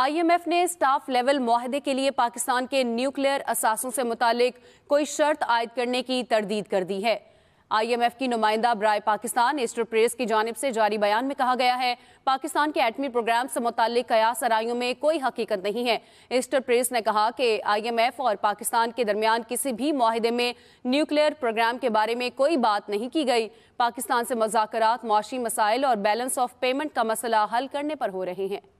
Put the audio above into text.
IMF ने staff level माहे के लिए पाकिस्तान के न्यूक्लियर असासों से मुतालिक कोई शर्त आयद करने की तरदीद कर दी है आईएमएफ की नुमाइंदा ब्राय पाकिस्तान एस्टर प्रेस की जानब से जारी बयान में कहा गया है पाकिस्तान के एटमी प्रोग्राम से मुतल कयास आरइयों में कोई हकीकत नहीं है एस्टर प्रेस ने कहा कि आईएमएफ और पाकिस्तान के दरमियान किसी भी माहे में न्यूक्लियर प्रोग्राम के बारे में कोई बात नहीं की गई पाकिस्तान से मजाक माशी मसाइल और बैलेंस ऑफ पेमेंट का मसला हल करने पर हो रहे हैं